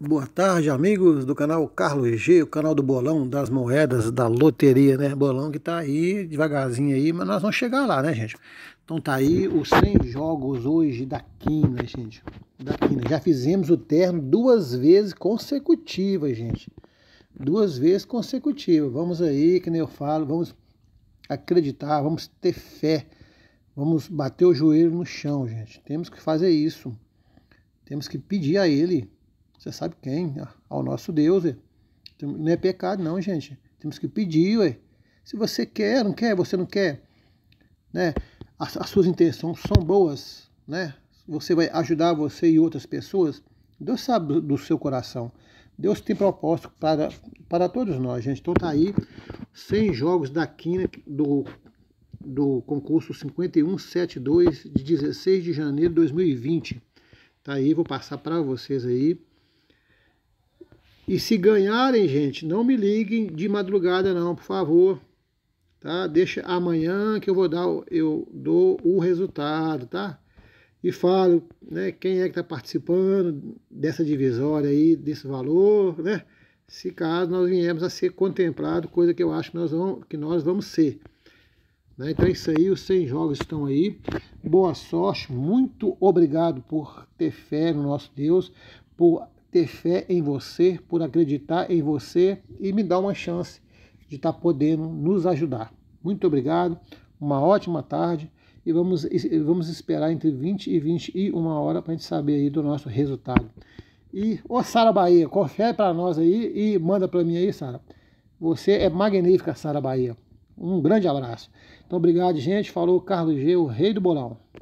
Boa tarde, amigos do canal Carlos G, o canal do bolão das moedas da loteria, né? Bolão que tá aí devagarzinho aí, mas nós vamos chegar lá, né, gente? Então tá aí os 100 jogos hoje da quina, gente. Da quina. Já fizemos o termo duas vezes consecutivas, gente. Duas vezes consecutivas. Vamos aí, que nem eu falo, vamos acreditar, vamos ter fé. Vamos bater o joelho no chão, gente. Temos que fazer isso. Temos que pedir a ele você sabe quem? Ah, ao nosso Deus, Não é pecado, não, gente. Temos que pedir, ué. Se você quer, não quer, você não quer, né? As, as suas intenções são boas, né? Você vai ajudar você e outras pessoas. Deus sabe do, do seu coração. Deus tem propósito para, para todos nós, gente. Então tá aí 100 jogos da quina do, do concurso 5172 de 16 de janeiro de 2020. Tá aí, vou passar para vocês aí. E se ganharem, gente, não me liguem de madrugada não, por favor. Tá? Deixa amanhã que eu vou dar, eu dou o resultado, tá? E falo, né, quem é que está participando dessa divisória aí, desse valor, né? Se caso nós viemos a ser contemplado, coisa que eu acho que nós vamos, que nós vamos ser. Né? Então é isso aí, os 100 jogos estão aí. Boa sorte, muito obrigado por ter fé no nosso Deus, por ter fé em você, por acreditar em você e me dar uma chance de estar tá podendo nos ajudar. Muito obrigado, uma ótima tarde e vamos, vamos esperar entre 20 e 21 hora para a gente saber aí do nosso resultado. E, ô Sara Bahia, confere para nós aí e manda para mim aí, Sara. Você é magnífica, Sara Bahia. Um grande abraço. Então, obrigado, gente. Falou Carlos G, o rei do bolão.